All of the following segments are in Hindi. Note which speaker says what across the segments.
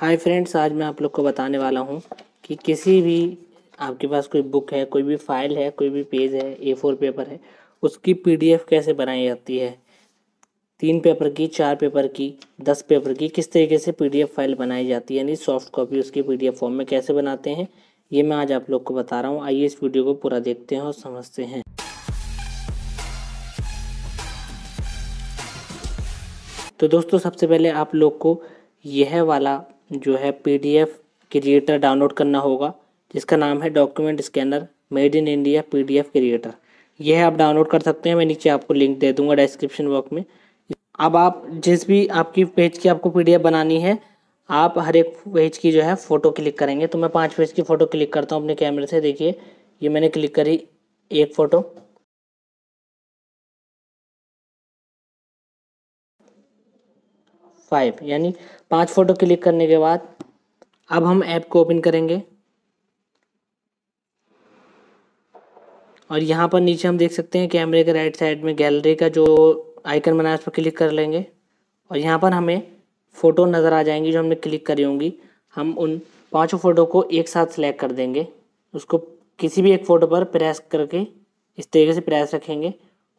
Speaker 1: हाय फ्रेंड्स आज मैं आप लोग को बताने वाला हूँ कि किसी भी आपके पास कोई बुक है कोई भी फाइल है कोई भी पेज है ए फोर पेपर है उसकी पीडीएफ कैसे बनाई जाती है तीन पेपर की चार पेपर की दस पेपर की किस तरीके से पीडीएफ फाइल बनाई जाती है यानी सॉफ्ट कॉपी उसकी पीडीएफ फॉर्म में कैसे बनाते हैं ये मैं आज आप लोग को बता रहा हूँ आइए इस वीडियो को पूरा देखते हैं और समझते हैं तो दोस्तों सबसे पहले आप लोग को यह वाला जो है पीडीएफ क्रिएटर डाउनलोड करना होगा जिसका नाम है document scanner made in India PDF creator यह आप डाउनलोड कर सकते हैं मैं नीचे आपको लिंक दे दूंगा डिस्क्रिप्शन बॉक्स में अब आप जिस भी आपकी पेज की आपको पी बनानी है आप हर एक पेज की जो है फ़ोटो क्लिक करेंगे तो मैं पाँच पेज की फ़ोटो क्लिक करता हूँ अपने कैमरे से देखिए ये मैंने क्लिक करी एक फ़ोटो फाइव यानी पांच फोटो क्लिक करने के बाद अब हम ऐप को ओपन करेंगे और यहाँ पर नीचे हम देख सकते हैं कैमरे के राइट साइड में गैलरी का जो आइकन बना है उस पर क्लिक कर लेंगे और यहाँ पर हमें फ़ोटो नज़र आ जाएंगी जो हमने क्लिक करी होंगी हम उन पांचों फ़ोटो को एक साथ सेलेक्ट कर देंगे उसको किसी भी एक फ़ोटो पर प्रेस करके इस तरीके से प्रेस रखेंगे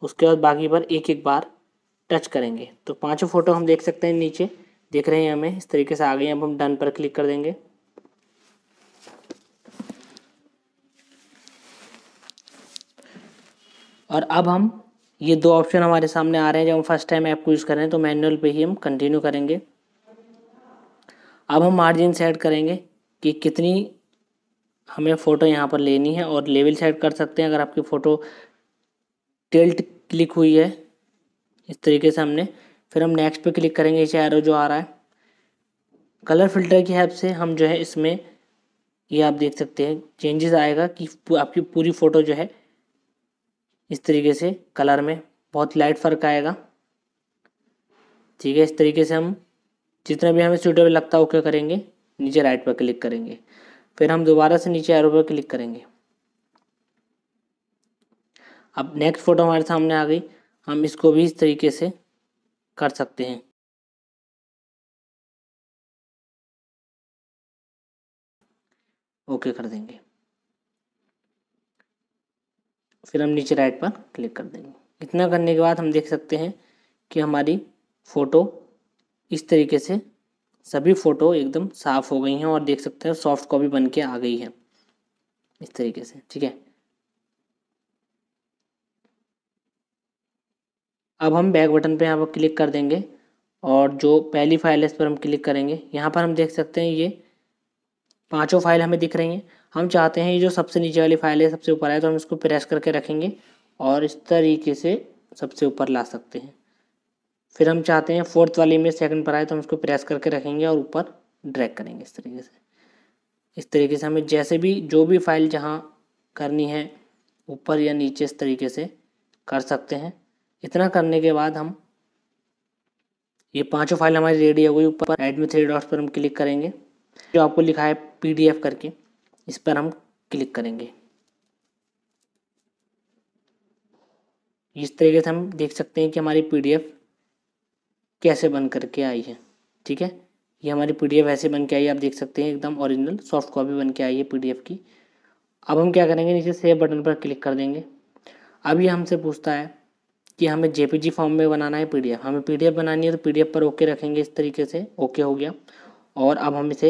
Speaker 1: उसके बाद बाकी पर एक एक बार टच करेंगे तो पांचों फ़ोटो हम देख सकते हैं नीचे देख रहे हैं हमें इस तरीके से आ गई अब हम डन पर क्लिक कर देंगे और अब हम ये दो ऑप्शन हमारे सामने आ रहे हैं जब हम फर्स्ट टाइम ऐप को यूज़ कर रहे हैं तो मैनुअल पे ही हम कंटिन्यू करेंगे अब हम मार्जिन सेट करेंगे कि कितनी हमें फ़ोटो यहाँ पर लेनी है और लेवल सेट कर सकते हैं अगर आपकी फ़ोटो टेल्ट क्लिक हुई है इस तरीके से हमने फिर हम नेक्स्ट पे क्लिक करेंगे इसे एरो जो आ रहा है कलर फिल्टर की हेल्प से हम जो है इसमें ये आप देख सकते हैं चेंजेस आएगा कि आपकी पूरी फ़ोटो जो है इस तरीके से कलर में बहुत लाइट फ़र्क आएगा ठीक है इस तरीके से हम जितना भी हमें सूटेबल लगता है ओके करेंगे नीचे राइट पर क्लिक करेंगे फिर हम दोबारा से नीचे एरो पर क्लिक करेंगे अब नेक्स्ट फ़ोटो हमारे सामने आ गई हम इसको भी इस तरीके से कर सकते हैं ओके कर देंगे फिर हम नीचे राइट पर क्लिक कर देंगे इतना करने के बाद हम देख सकते हैं कि हमारी फ़ोटो इस तरीके से सभी फ़ोटो एकदम साफ़ हो गई हैं और देख सकते हैं सॉफ्ट कॉपी बन के आ गई है इस तरीके से ठीक है अब हम बैक बटन पे यहाँ पर क्लिक कर देंगे और जो पहली फाइल है इस पर हम क्लिक करेंगे यहाँ पर हम देख सकते हैं ये पांचों फाइल हमें दिख रही हैं हम चाहते हैं ये जो सबसे नीचे वाली फाइल है सबसे ऊपर आए तो हम इसको प्रेस करके रखेंगे और इस तरीके से सबसे ऊपर ला सकते हैं फिर हम चाहते हैं फोर्थ वाली में सेकंड पर आए तो हम इसको प्रेस करके रखेंगे और ऊपर ड्रैग करेंगे इस तरीके से इस तरीके से हमें जैसे भी जो भी फाइल जहाँ करनी है ऊपर या नीचे इस तरीके से कर सकते हैं इतना करने के बाद हम ये पांचों फाइल हमारी रेडी हो गई ऊपर एड में थ्री डॉट्स पर हम क्लिक करेंगे जो आपको लिखा है पीडीएफ करके इस पर हम क्लिक करेंगे इस तरीके से हम देख सकते हैं कि हमारी पीडीएफ कैसे बन करके आई है ठीक है ये हमारी पीडीएफ ऐसे बन के आई है आप देख सकते हैं एकदम ओरिजिनल सॉफ्ट कॉपी बन के आई है पी की अब हम क्या करेंगे नीचे सेव बटन पर क्लिक कर देंगे अब ये हमसे पूछता है कि हमें जेपीजी फॉर्म में बनाना है पीडीएफ हमें पीडीएफ बनानी है तो पीडीएफ पर ओके रखेंगे इस तरीके से ओके हो गया और अब हम इसे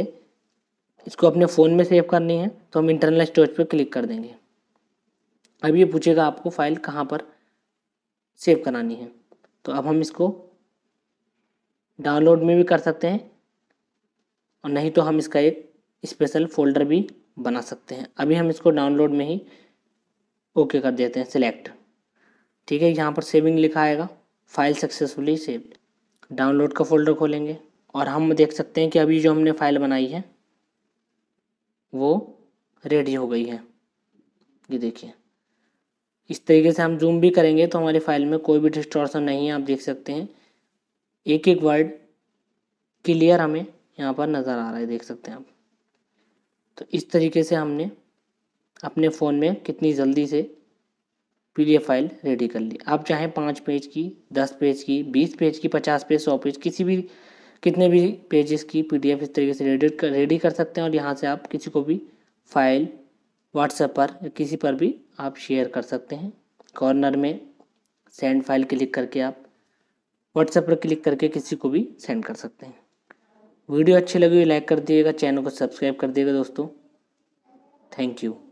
Speaker 1: इसको अपने फ़ोन में सेव करनी है तो हम इंटरनल स्टोरेज पर क्लिक कर देंगे अब ये पूछेगा आपको फाइल कहाँ पर सेव करानी है तो अब हम इसको डाउनलोड में भी कर सकते हैं और नहीं तो हम इसका एक स्पेशल फोल्डर भी बना सकते हैं अभी हम इसको डाउनलोड में ही ओके कर देते हैं सिलेक्ट ठीक है यहाँ पर सेविंग लिखा आएगा फाइल सक्सेसफुली सेव्ड डाउनलोड का फोल्डर खोलेंगे और हम देख सकते हैं कि अभी जो हमने फाइल बनाई है वो रेडी हो गई है ये देखिए इस तरीके से हम जूम भी करेंगे तो हमारी फाइल में कोई भी डिस्टोरसन नहीं है आप देख सकते हैं एक एक वर्ड क्लियर हमें यहाँ पर नज़र आ रहा है देख सकते हैं आप तो इस तरीके से हमने अपने फ़ोन में कितनी जल्दी से पीडीएफ फाइल रेडी कर ली आप चाहे पाँच पेज की दस पेज की बीस पेज की पचास पेज सौ पेज किसी भी कितने भी पेजेस की पीडीएफ इस तरीके से रेडी कर रेडी कर सकते हैं और यहाँ से आप किसी को भी फाइल व्हाट्सएप पर किसी पर भी आप शेयर कर सकते हैं कॉर्नर में सेंड फाइल क्लिक करके आप व्हाट्सएप पर क्लिक करके किसी को भी सेंड कर सकते हैं वीडियो अच्छी लगी हुई लाइक कर दिएगा चैनल को सब्सक्राइब कर दिएगा दोस्तों थैंक यू